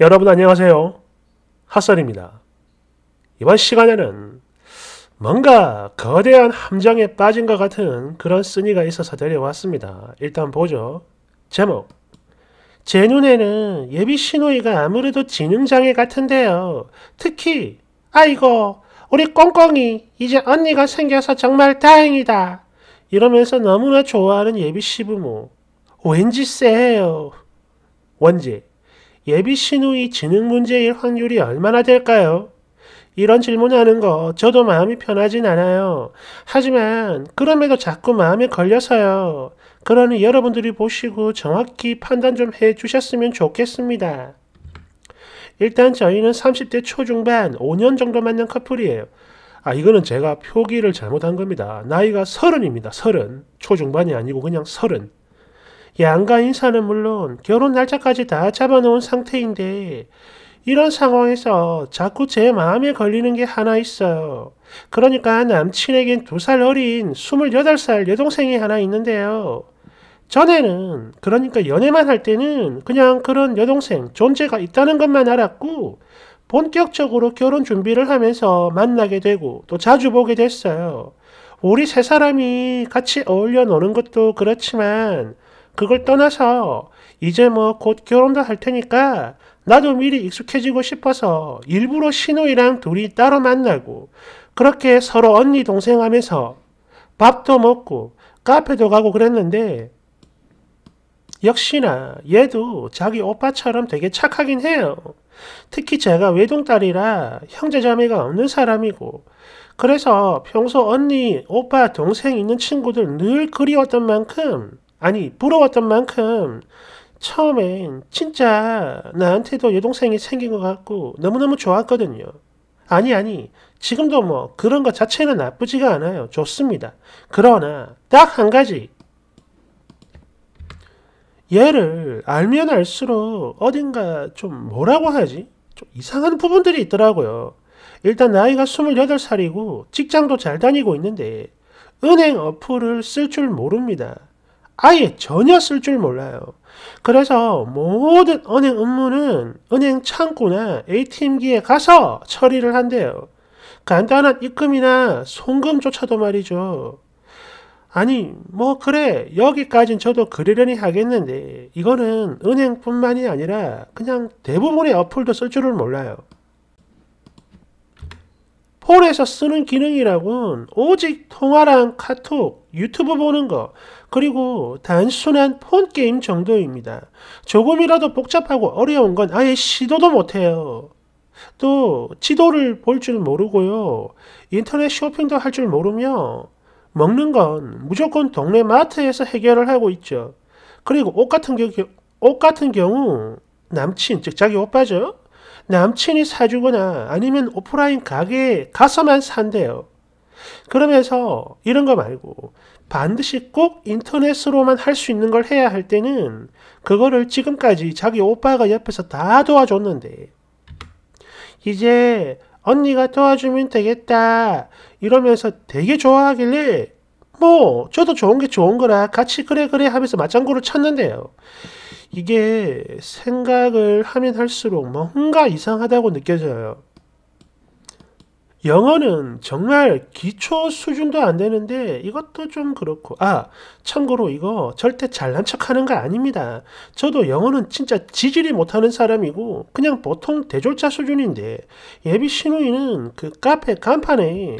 여러분 안녕하세요. 핫설입니다. 이번 시간에는 뭔가 거대한 함정에 빠진 것 같은 그런 쓰니가 있어서 데려왔습니다. 일단 보죠. 제목 제 눈에는 예비 시누이가 아무래도 지능장애 같은데요. 특히 아이고 우리 꽁꽁이 이제 언니가 생겨서 정말 다행이다. 이러면서 너무나 좋아하는 예비 시부모 왠지 쎄해요. 원지 예비 신우이 지능 문제일 확률이 얼마나 될까요? 이런 질문하는 거 저도 마음이 편하진 않아요. 하지만 그럼에도 자꾸 마음에 걸려서요. 그러니 여러분들이 보시고 정확히 판단 좀 해주셨으면 좋겠습니다. 일단 저희는 30대 초중반 5년 정도 만난 커플이에요. 아 이거는 제가 표기를 잘못한 겁니다. 나이가 서른입니다. 서른 30. 초중반이 아니고 그냥 서른. 양가 인사는 물론 결혼 날짜까지 다 잡아놓은 상태인데 이런 상황에서 자꾸 제 마음에 걸리는 게 하나 있어요. 그러니까 남친에겐 두 살 어린 28살 여동생이 하나 있는데요. 전에는 그러니까 연애만 할 때는 그냥 그런 여동생 존재가 있다는 것만 알았고 본격적으로 결혼 준비를 하면서 만나게 되고 또 자주 보게 됐어요. 우리 세 사람이 같이 어울려 노는 것도 그렇지만 그걸 떠나서 이제 뭐 곧 결혼도 할 테니까 나도 미리 익숙해지고 싶어서 일부러 신우이랑 둘이 따로 만나고 그렇게 서로 언니 동생 하면서 밥도 먹고 카페도 가고 그랬는데 역시나 얘도 자기 오빠처럼 되게 착하긴 해요. 특히 제가 외동딸이라 형제자매가 없는 사람이고 그래서 평소 언니, 오빠, 동생 있는 친구들 늘 그리웠던 만큼 아니 부러웠던 만큼 처음엔 진짜 나한테도 여동생이 생긴 것 같고 너무너무 좋았거든요. 아니 아니 지금도 뭐 그런 것 자체는 나쁘지가 않아요. 좋습니다. 그러나 딱 한 가지 얘를 알면 알수록 어딘가 좀 뭐라고 하지? 좀 이상한 부분들이 있더라고요. 일단 나이가 28살이고 직장도 잘 다니고 있는데 은행 어플을 쓸 줄 모릅니다. 아예 전혀 쓸 줄 몰라요. 그래서 모든 은행 업무는 은행 창구나 ATM기에 가서 처리를 한대요. 간단한 입금이나 송금조차도 말이죠. 아니, 뭐, 그래. 여기까진 저도 그러려니 하겠는데, 이거는 은행뿐만이 아니라 그냥 대부분의 어플도 쓸 줄을 몰라요. 홀에서 쓰는 기능이라곤 오직 통화랑 카톡, 유튜브 보는 거, 그리고 단순한 폰 게임 정도입니다. 조금이라도 복잡하고 어려운 건 아예 시도도 못해요. 또 지도를 볼 줄 모르고요. 인터넷 쇼핑도 할 줄 모르며 먹는 건 무조건 동네 마트에서 해결을 하고 있죠. 그리고 옷 같은 경우, 옷 같은 경우 남친, 즉 자기 오빠죠. 남친이 사주거나 아니면 오프라인 가게에 가서만 산대요. 그러면서 이런 거 말고 반드시 꼭 인터넷으로만 할 수 있는 걸 해야 할 때는 그거를 지금까지 자기 오빠가 옆에서 다 도와줬는데 이제 언니가 도와주면 되겠다 이러면서 되게 좋아하길래 뭐 저도 좋은 게 좋은 거라 같이 그래 그래 하면서 맞장구를 쳤는데요. 이게 생각을 하면 할수록 뭔가 이상하다고 느껴져요. 영어는 정말 기초 수준도 안 되는데 이것도 좀 그렇고 아 참고로 이거 절대 잘난 척하는 거 아닙니다. 저도 영어는 진짜 지질이 못하는 사람이고 그냥 보통 대졸자 수준인데 예비 신우이는 그 카페 간판에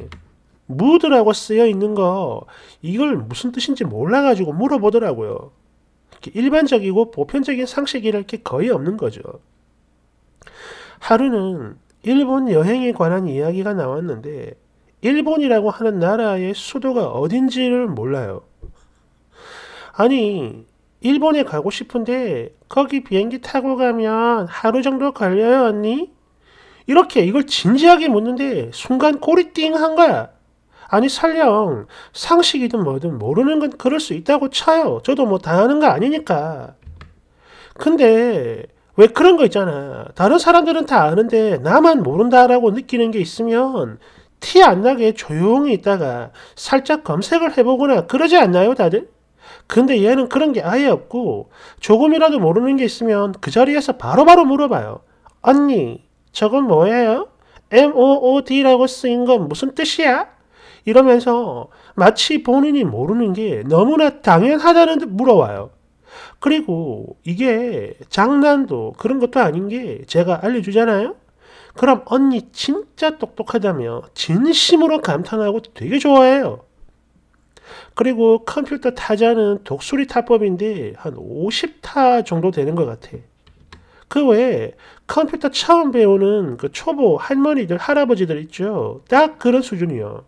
무드라고 쓰여 있는 거 이걸 무슨 뜻인지 몰라가지고 물어보더라고요. 일반적이고 보편적인 상식이 랄게 거의 없는 거죠. 하루는 일본 여행에 관한 이야기가 나왔는데 일본이라고 하는 나라의 수도가 어딘지를 몰라요. 아니 일본에 가고 싶은데 거기 비행기 타고 가면 하루 정도 걸려요 언니? 이렇게 이걸 진지하게 묻는데 순간 꼬리띵 한 거야. 아니 설령 상식이든 뭐든 모르는 건 그럴 수 있다고 쳐요. 저도 뭐 당하는 거 아니니까. 근데 왜 그런 거 있잖아. 다른 사람들은 다 아는데 나만 모른다라고 느끼는 게 있으면 티 안 나게 조용히 있다가 살짝 검색을 해보거나 그러지 않나요, 다들? 근데 얘는 그런 게 아예 없고 조금이라도 모르는 게 있으면 그 자리에서 바로바로 바로 물어봐요. 언니, 저건 뭐예요? MOOD라고 쓰인 건 무슨 뜻이야? 이러면서 마치 본인이 모르는 게 너무나 당연하다는 듯 물어와요. 그리고 이게 장난도 그런 것도 아닌 게 제가 알려주잖아요? 그럼 언니 진짜 똑똑하다며 진심으로 감탄하고 되게 좋아해요. 그리고 컴퓨터 타자는 독수리 타법인데 한 50타 정도 되는 것 같아. 그 외에 컴퓨터 처음 배우는 그 초보 할머니들, 할아버지들 있죠. 딱 그런 수준이요.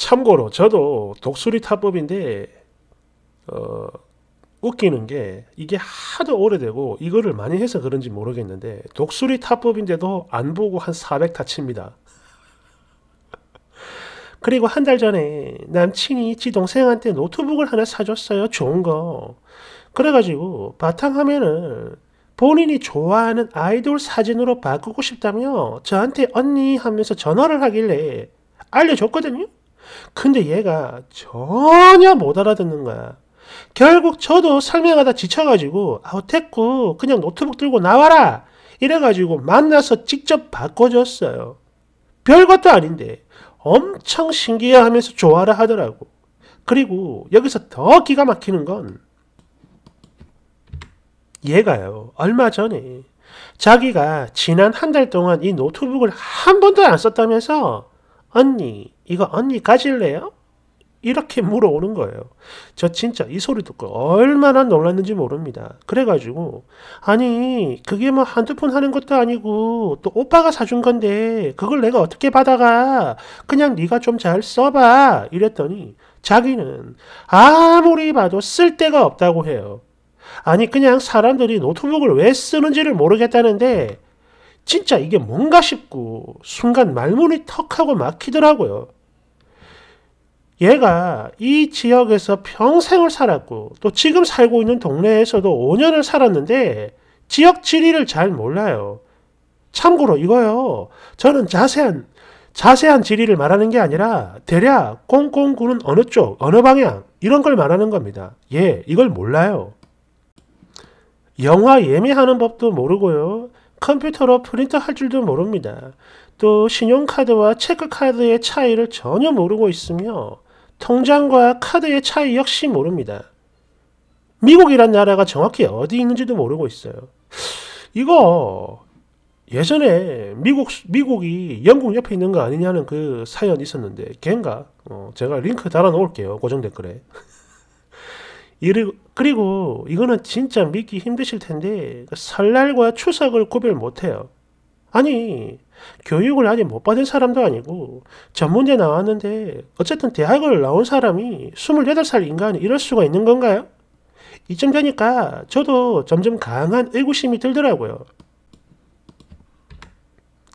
참고로 저도 독수리 타법인데 어, 웃기는 게 이게 하도 오래되고 이거를 많이 해서 그런지 모르겠는데 독수리 타법인데도 안 보고 한 400타 칩니다. 그리고 한 달 전에 남친이 지 동생한테 노트북을 하나 사줬어요. 좋은 거. 그래가지고 바탕화면을 본인이 좋아하는 아이돌 사진으로 바꾸고 싶다며 저한테 언니 하면서 전화를 하길래 알려줬거든요. 근데 얘가 전혀 못 알아듣는 거야. 결국 저도 설명하다 지쳐가지고 아우 됐고 그냥 노트북 들고 나와라 이래가지고 만나서 직접 바꿔줬어요. 별것도 아닌데 엄청 신기해하면서 좋아라 하더라고. 그리고 여기서 더 기가 막히는 건 얘가요. 얼마 전에 자기가 지난 한 달 동안 이 노트북을 한 번도 안 썼다면서 언니, 이거 언니 가질래요? 이렇게 물어오는 거예요. 저 진짜 이 소리 듣고 얼마나 놀랐는지 모릅니다. 그래가지고, 아니, 그게 뭐 한두 푼 하는 것도 아니고, 또 오빠가 사준 건데, 그걸 내가 어떻게 받아가? 그냥 네가 좀 잘 써봐. 이랬더니, 자기는 아무리 봐도 쓸 데가 없다고 해요. 아니, 그냥 사람들이 노트북을 왜 쓰는지를 모르겠다는데, 진짜 이게 뭔가 싶고 순간 말문이 턱하고 막히더라고요. 얘가 이 지역에서 평생을 살았고 또 지금 살고 있는 동네에서도 5년을 살았는데 지역 지리를 잘 몰라요. 참고로 이거요. 저는 자세한 자세한 지리를 말하는 게 아니라 대략 공공구는 어느 쪽, 어느 방향 이런 걸 말하는 겁니다. 예, 이걸 몰라요. 영화 예매하는 법도 모르고요. 컴퓨터로 프린트할 줄도 모릅니다. 또 신용카드와 체크카드의 차이를 전혀 모르고 있으며 통장과 카드의 차이 역시 모릅니다. 미국이란 나라가 정확히 어디 있는지도 모르고 있어요. 이거 예전에 미국 미국이 영국 옆에 있는 거 아니냐는 그 사연 있었는데 걘가 어, 제가 링크 달아 놓을게요 고정 댓글에 그리고 이거는 진짜 믿기 힘드실 텐데 그 설날과 추석을 구별 못해요. 아니 교육을 아직 못 받은 사람도 아니고 전문대 나왔는데 어쨌든 대학을 나온 사람이 28살 인간이 이럴 수가 있는 건가요? 이쯤 되니까 저도 점점 강한 의구심이 들더라고요.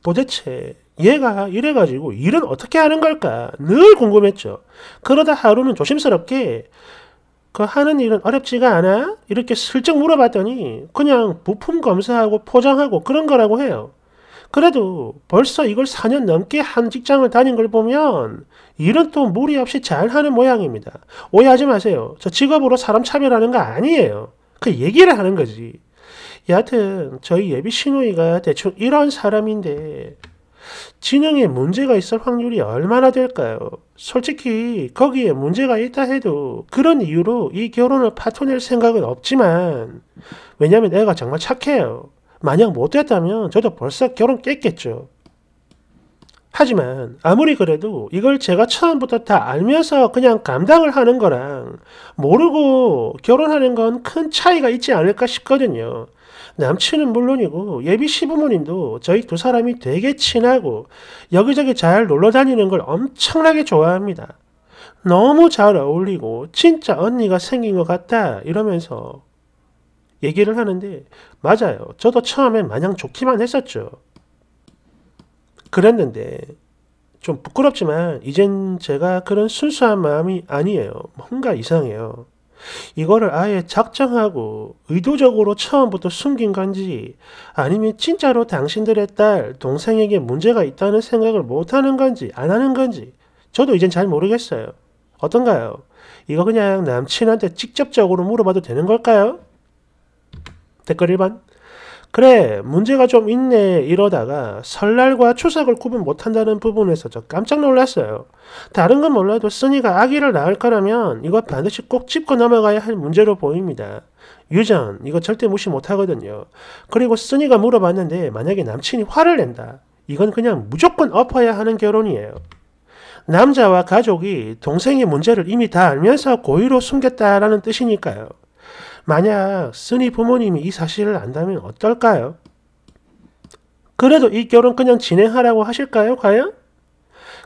도대체 얘가 이래가지고 일은 어떻게 하는 걸까 늘 궁금했죠. 그러다 하루는 조심스럽게 그 하는 일은 어렵지가 않아? 이렇게 슬쩍 물어봤더니 그냥 부품 검사하고 포장하고 그런 거라고 해요. 그래도 벌써 이걸 4년 넘게 한 직장을 다닌 걸 보면 일은 또 무리 없이 잘 하는 모양입니다. 오해하지 마세요. 저 직업으로 사람 차별하는 거 아니에요. 그 얘기를 하는 거지. 여하튼 저희 예비 신우이가 대충 이런 사람인데 진영에 문제가 있을 확률이 얼마나 될까요? 솔직히 거기에 문제가 있다 해도 그런 이유로 이 결혼을 파토낼 생각은 없지만 왜냐면 애가 정말 착해요. 만약 못됐다면 저도 벌써 결혼 깼겠죠. 하지만 아무리 그래도 이걸 제가 처음부터 다 알면서 그냥 감당을 하는 거랑 모르고 결혼하는 건 큰 차이가 있지 않을까 싶거든요. 남친은 물론이고 예비 시부모님도 저희 두 사람이 되게 친하고 여기저기 잘 놀러 다니는 걸 엄청나게 좋아합니다. 너무 잘 어울리고 진짜 언니가 생긴 것 같다 이러면서 얘기를 하는데 맞아요. 저도 처음엔 마냥 좋기만 했었죠. 그랬는데 좀 부끄럽지만 이젠 제가 그런 순수한 마음이 아니에요. 뭔가 이상해요. 이거를 아예 작정하고 의도적으로 처음부터 숨긴 건지 아니면 진짜로 당신들의 딸, 동생에게 문제가 있다는 생각을 못하는 건지 안 하는 건지 저도 이젠 잘 모르겠어요. 어떤가요? 이거 그냥 남친한테 직접적으로 물어봐도 되는 걸까요? 댓글 1번 그래 문제가 좀 있네 이러다가 설날과 추석을 구분 못한다는 부분에서 저 깜짝 놀랐어요. 다른 건 몰라도 쓰니가 아기를 낳을 거라면 이거 반드시 꼭 짚고 넘어가야 할 문제로 보입니다. 유전 이거 절대 무시 못하거든요. 그리고 쓰니가 물어봤는데 만약에 남친이 화를 낸다. 이건 그냥 무조건 엎어야 하는 결혼이에요. 남자와 가족이 동생의 문제를 이미 다 알면서 고의로 숨겼다라는 뜻이니까요. 만약 스니 부모님이 이 사실을 안다면 어떨까요? 그래도 이 결혼 그냥 진행하라고 하실까요, 과연?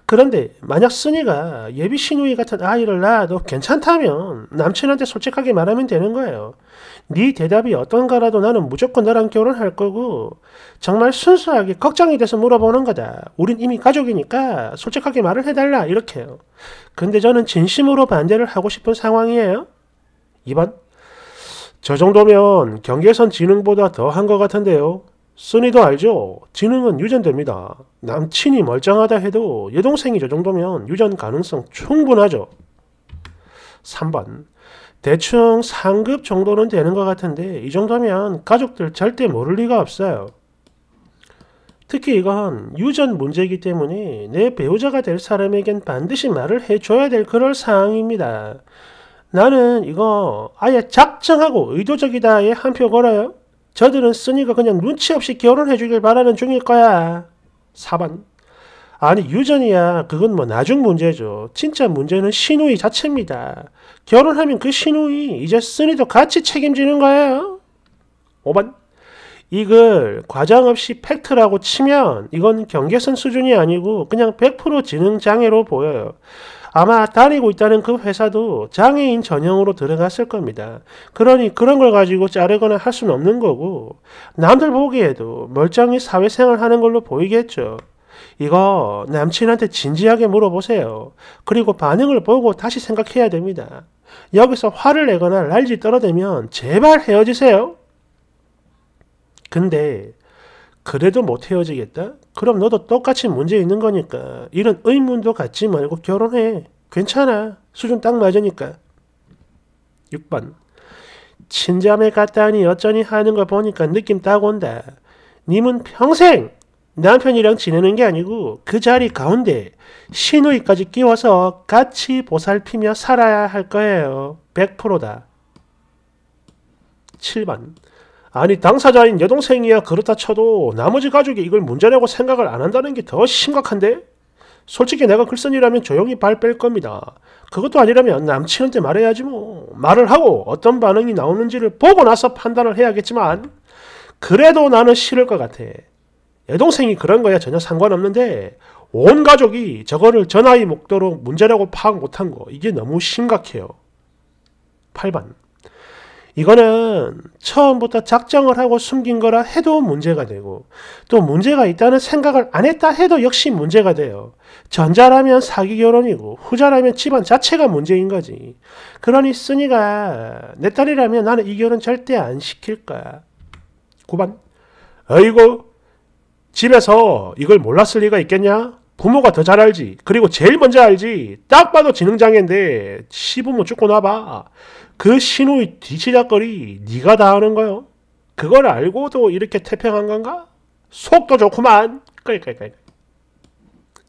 그런데 만약 스니가 예비 신우이 같은 아이를 낳아도 괜찮다면 남친한테 솔직하게 말하면 되는 거예요. 네 대답이 어떤가라도 나는 무조건 너랑 결혼할 거고 정말 순수하게 걱정이 돼서 물어보는 거다. 우린 이미 가족이니까 솔직하게 말을 해달라 이렇게요. 근데 저는 진심으로 반대를 하고 싶은 상황이에요. 2번 저 정도면 경계선 지능보다 더한것 같은데요. 순이도 알죠? 지능은 유전됩니다. 남친이 멀쩡하다 해도 여동생이 저 정도면 유전 가능성 충분하죠. 3번 대충 상급 정도는 되는 것 같은데 이 정도면 가족들 절대 모를 리가 없어요. 특히 이건 유전 문제이기 때문에 내 배우자가 될 사람에겐 반드시 말을 해줘야 될 그럴 사항입니다. 나는 이거 아예 작정하고 의도적이다에 한 표 걸어요. 저들은 쓰니가 그냥 눈치 없이 결혼해주길 바라는 중일 거야. 4번. 아니 유전이야 그건 뭐 나중 문제죠. 진짜 문제는 신우이 자체입니다. 결혼하면 그 신우이 이제 쓰니도 같이 책임지는 거예요. 5번. 이글 과장 없이 팩트라고 치면 이건 경계선 수준이 아니고 그냥 100% 지능장애로 보여요. 아마 다니고 있다는 그 회사도 장애인 전형으로 들어갔을 겁니다. 그러니 그런 걸 가지고 자르거나 할 수는 없는 거고 남들 보기에도 멀쩡히 사회생활 하는 걸로 보이겠죠. 이거 남친한테 진지하게 물어보세요. 그리고 반응을 보고 다시 생각해야 됩니다. 여기서 화를 내거나 날지 떨어대면 제발 헤어지세요. 근데 그래도 못 헤어지겠다? 그럼 너도 똑같이 문제 있는 거니까 이런 의문도 갖지 말고 결혼해. 괜찮아. 수준 딱 맞으니까. 6번 친자매 같다니 어쩌니 하는 걸 보니까 느낌 딱 온다. 님은 평생 남편이랑 지내는 게 아니고 그 자리 가운데 시누이까지 끼워서 같이 보살피며 살아야 할 거예요. 100%다. 7번 아니 당사자인 여동생이야 그렇다 쳐도 나머지 가족이 이걸 문제라고 생각을 안 한다는 게 더 심각한데? 솔직히 내가 글쓴이라면 조용히 발 뺄 겁니다. 그것도 아니라면 남친한테 말해야지 뭐. 말을 하고 어떤 반응이 나오는지를 보고 나서 판단을 해야겠지만 그래도 나는 싫을 것 같아. 여동생이 그런 거야 전혀 상관없는데 온 가족이 저거를 전화의 목도로 문제라고 파악 못한 거 이게 너무 심각해요. 8반 이거는 처음부터 작정을 하고 숨긴 거라 해도 문제가 되고 또 문제가 있다는 생각을 안 했다 해도 역시 문제가 돼요. 전자라면 사기 결혼이고 후자라면 집안 자체가 문제인 거지. 그러니 쓰니가 내 딸이라면 나는 이 결혼 절대 안 시킬 거야. 9번. 어이고 집에서 이걸 몰랐을 리가 있겠냐? 부모가 더 잘 알지. 그리고 제일 먼저 알지. 딱 봐도 지능장애인데 시부모 죽고 나봐. 그 신우의 뒤치작거리 네가 다 하는 거요. 그걸 알고도 이렇게 태평한 건가? 속도 좋구만. 끌끌끌.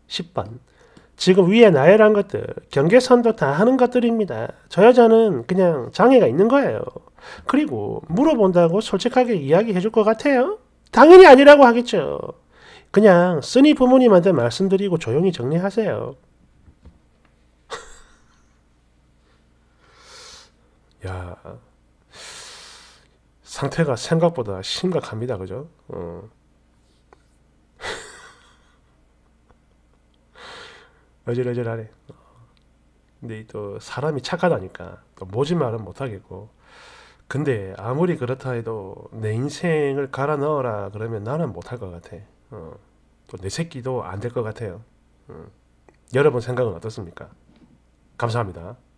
10번. 지금 위에 나열한 것들, 경계선도 다 하는 것들입니다. 저 여자는 그냥 장애가 있는 거예요. 그리고 물어본다고 솔직하게 이야기해 줄 것 같아요? 당연히 아니라고 하겠죠. 그냥 쓰니 부모님한테 말씀드리고 조용히 정리하세요. 야 상태가 생각보다 심각합니다, 그죠? 어. 어질어질하네. 근데 또 사람이 착하다니까 또 모지 말은 못하겠고 근데 아무리 그렇다 해도 내 인생을 갈아 넣어라 그러면 나는 못할 것 같아. 어, 또내 새끼도 안 될 것 같아요. 어, 여러분 생각은 어떻습니까? 감사합니다.